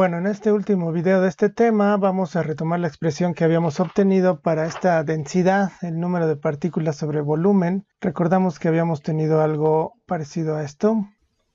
Bueno, en este último video de este tema vamos a retomar la expresión que habíamos obtenido para esta densidad, el número de partículas sobre volumen. Recordamos que habíamos tenido algo parecido a esto.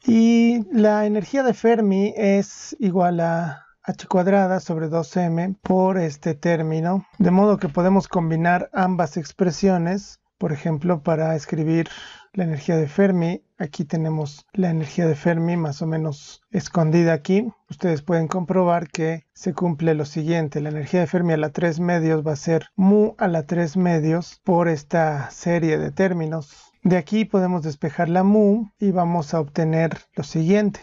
Y la energía de Fermi es igual a h cuadrada sobre 2m por este término, de modo que podemos combinar ambas expresiones por ejemplo, para escribir la energía de Fermi, aquí tenemos la energía de Fermi más o menos escondida aquí. Ustedes pueden comprobar que se cumple lo siguiente. La energía de Fermi a la 3 medios va a ser mu a la 3 medios por esta serie de términos. De aquí podemos despejar la mu y vamos a obtener lo siguiente.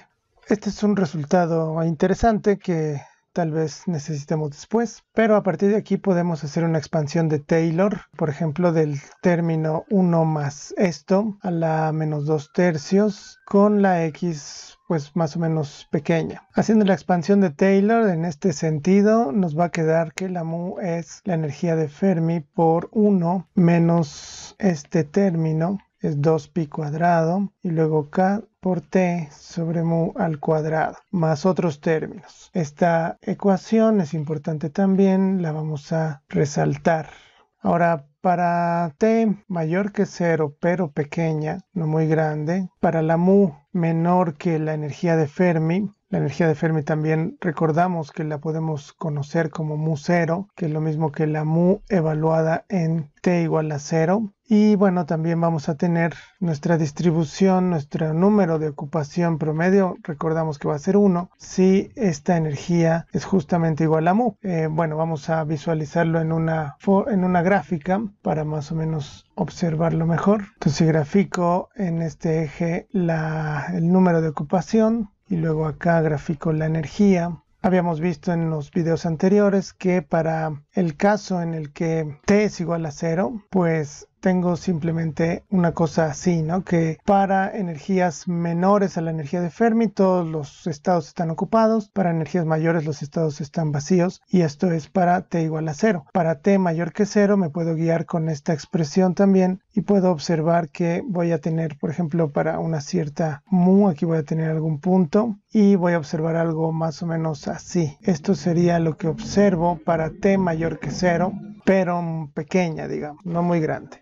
Este es un resultado interesante que tal vez necesitemos después, pero a partir de aquí podemos hacer una expansión de Taylor, por ejemplo, del término 1 más esto a la menos 2 tercios con la X pues más o menos pequeña. Haciendo la expansión de Taylor en este sentido nos va a quedar que la mu es la energía de Fermi por 1 menos este término es 2pi cuadrado y luego k por t sobre mu al cuadrado más otros términos. Esta ecuación es importante también, la vamos a resaltar. Ahora, para t mayor que 0 pero pequeña, no muy grande, para la mu menor que la energía de Fermi, la energía de Fermi también recordamos que la podemos conocer como mu cero, que es lo mismo que la mu evaluada en t igual a cero. Y bueno, también vamos a tener nuestra distribución, nuestro número de ocupación promedio, recordamos que va a ser 1, si esta energía es justamente igual a mu. Eh, bueno, vamos a visualizarlo en una, en una gráfica para más o menos observarlo mejor. Entonces, si grafico en este eje la, el número de ocupación, y luego acá grafico la energía. Habíamos visto en los videos anteriores que para el caso en el que t es igual a cero, pues tengo simplemente una cosa así, ¿no? Que para energías menores a la energía de Fermi todos los estados están ocupados, para energías mayores los estados están vacíos y esto es para t igual a cero. Para t mayor que cero me puedo guiar con esta expresión también y puedo observar que voy a tener, por ejemplo, para una cierta mu, aquí voy a tener algún punto y voy a observar algo más o menos así. Esto sería lo que observo para t mayor que cero, pero pequeña, digamos, no muy grande.